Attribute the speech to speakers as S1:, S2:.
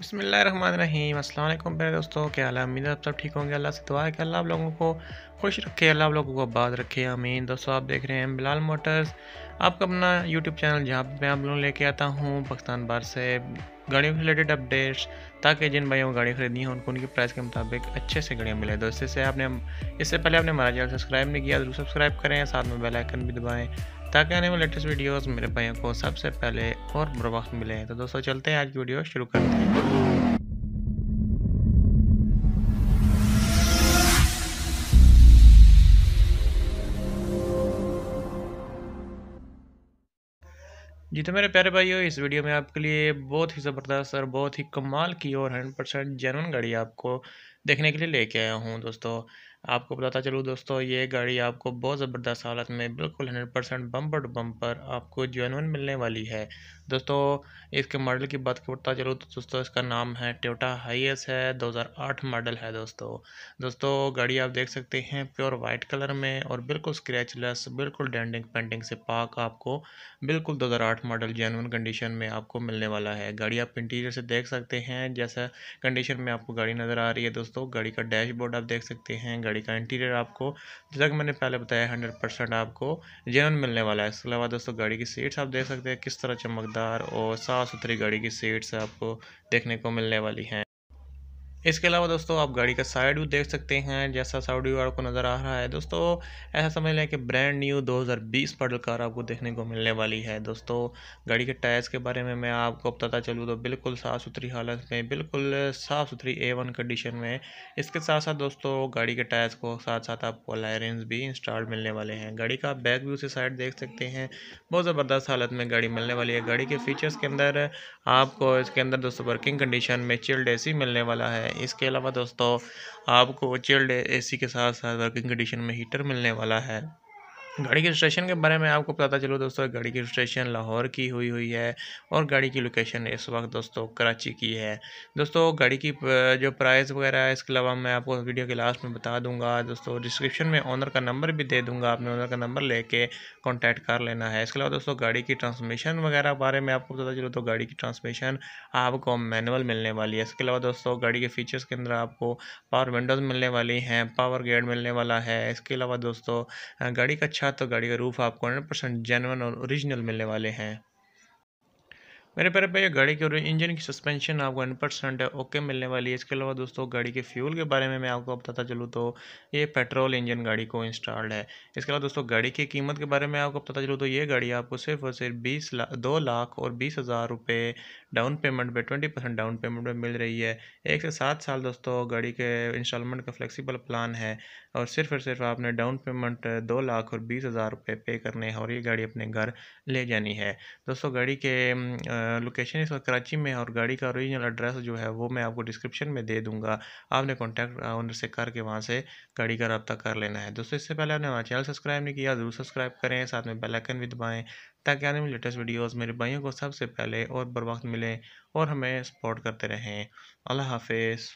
S1: बसमीम अल्लाम मेरे दोस्तों क्या हाल है उम्मीद आप सब ठीक होंगे अल्लाह से दुआ है कि अल्लाह आप लोगों को खुश रखे अल्लाह आप लोगों को आबाद रखे अमीन दोस्तों आप देख रहे हैं बिलाल मोटर्स आपका अपना यूट्यूब चैनल जहाँ पर मैं आप लोगों लेके आता हूँ पाकिस्तान बार से गाड़ियों के रिलेटेड अपडेट्स ताकि जिन भाइयों को गाड़ी खरीदनी है उनको उनकी प्राइस के मुताबिक अच्छे से गाड़ियाँ मिले दोस्तों से आपने इससे पहले आपने हमारा चैनल सब्सक्राइब नहीं किया जरूर सब्सक्राइब करें साथ में बेलाइकन भी दबाएँ ताकि आने वाले लेटेस्ट वीडियोस मेरे भाइयों को सबसे पहले और बर्बाद मिले तो दोस्तों चलते हैं आज की वीडियो शुरू करते हैं जी तो मेरे प्यारे भाइयों इस वीडियो में आपके लिए बहुत ही ज़बरदस्त और बहुत ही कमाल की और 100 परसेंट जेनवन गाड़ी आपको देखने के लिए लेके आया हूँ दोस्तों आपको बताता चलूँ दोस्तों ये गाड़ी आपको बहुत ज़बरदस्त हालत में बिल्कुल hundred percent bumper to bumper आपको जेनवन मिलने वाली है दोस्तों इसके मॉडल की बात करता चलूँ तो दोस्तों इसका नाम है टोयोटा हाईएस है 2008 मॉडल है दोस्तों दोस्तों गाड़ी आप देख सकते हैं प्योर वाइट कलर में और बिल्कुल स्क्रैचलेस बिल्कुल डेंडिंग पेंटिंग से पाक आपको बिल्कुल आठ मॉडल जेनवन कंडीशन में आपको मिलने वाला है गाड़ी आप इंटीरियर से देख सकते हैं जैसा कंडीशन में आपको गाड़ी नज़र आ रही है दोस्तों दोस्तों गाड़ी का डैशबोर्ड आप देख सकते हैं गाड़ी का इंटीरियर आपको जैसा कि मैंने पहले बताया हंड्रेड परसेंट आपको जेनवन मिलने वाला है इसके अलावा दोस्तों गाड़ी की सीट्स आप देख सकते हैं किस तरह चमकदार और साफ़ सुथरी गाड़ी की सीट्स आपको देखने को मिलने वाली हैं इसके अलावा दोस्तों आप गाड़ी का साइड व्यू देख सकते हैं जैसा साउड व्यू आपको नज़र आ रहा है दोस्तों ऐसा समझ लें कि ब्रांड न्यू 2020 मॉडल कार आपको देखने को मिलने वाली है दोस्तों गाड़ी के टायर्स के बारे में मैं आपको बताता चलूँ तो बिल्कुल साफ़ सुथरी हालत में बिल्कुल साफ़ सुथरी ए वन कंडीशन में इसके साथ साथ दोस्तों गाड़ी के टायर्स को साथ साथ आपको लाइरेंस भी इंस्टॉल मिलने वाले हैं गाड़ी का आप बैक व्यू से साइड देख सकते हैं बहुत ज़बरदस्त हालत में गाड़ी मिलने वाली है गाड़ी के फीचर्स के अंदर आपको इसके अंदर दोस्तों वर्किंग कंडीशन में चिल्ड ए मिलने वाला है इसके अलावा दोस्तों आपको चिल्ड एसी के साथ साथ वर्किंग कंडीशन में हीटर मिलने वाला है गाड़ी के रजिस्ट्रेशन के बारे में आपको पता चलो दोस्तों गाड़ी की रजिस्ट्रेशन लाहौर की हुई हुई है और गाड़ी की लोकेशन इस वक्त दोस्तों कराची की है दोस्तों गाड़ी की जो प्राइस वगैरह है इसके अलावा मैं आपको वीडियो के लास्ट में बता दूंगा दोस्तों डिस्क्रिप्शन में ऑनर का नंबर भी दे दूंगा आपने ऑनर का नंबर लेके कॉन्टैक्ट कर लेना है इसके अलावा दोस्तों गाड़ी की ट्रांसमिशन वगैरह बारे में आपको पता चलो तो गाड़ी की ट्रांसमिशन आपको मैनुअल मिलने वाली है इसके अलावा दोस्तों गाड़ी के फीचर्स के अंदर आपको पावर विंडोज़ मिलने वाली हैं पावर गेट मिलने वाला है इसके अलावा दोस्तों गाड़ी का अच्छा तो गाड़ी का रूफ आपको हंड्रेड परसेंट जेनवन और ओरिजिनल मिलने वाले हैं मेरे प्यारे भैया गाड़ी के इंजन की सस्पेंशन आपको हंड्रेड परसेंट ओके मिलने वाली है इसके अलावा दोस्तों गाड़ी के फ्यूल के बारे में मैं आपको बताता चलूँ तो ये पेट्रोल इंजन गाड़ी को इंस्टॉल्ड है इसके अलावा दोस्तों गाड़ी की कीमत के बारे में आपको पता चलूँ तो ये गाड़ी आपको सिर्फ और सिर्फ बीस ला, दो लाख और बीस हज़ार रुपये डाउन पेमेंट पर ट्वेंटी परसेंट डाउन पेमेंट पर मिल रही है एक से सात साल दोस्तों गाड़ी के इंस्टॉलमेंट का फ्लेक्सीबल प्लान है और सिर्फ और सिर्फ आपने डाउन पेमेंट दो लाख और बीस हज़ार रुपये पे करने हैं और ये गाड़ी अपने घर ले जानी है दोस्तों गाड़ी के लोकेशन इस वक्त कराची में है और गाड़ी का ओरिजिनल एड्रेस जो है वो मैं आपको डिस्क्रिप्शन में दे दूँगा आपने कॉन्टैक्ट ऑनर से करके वहाँ से गाड़ी का रबता कर लेना है दोस्तों इससे पहले आपने हमारा चैनल सब्सक्राइब नहीं किया ज़रूर सब्सक्राइब करें साथ में बेलाइकन भी दबाएँ ताकि आने में लेटेस्ट वीडियोज़ मेरे भाइयों को सबसे पहले और बर वक्त मिलें और हमें सपोर्ट करते रहें अल्लाह हाफिज़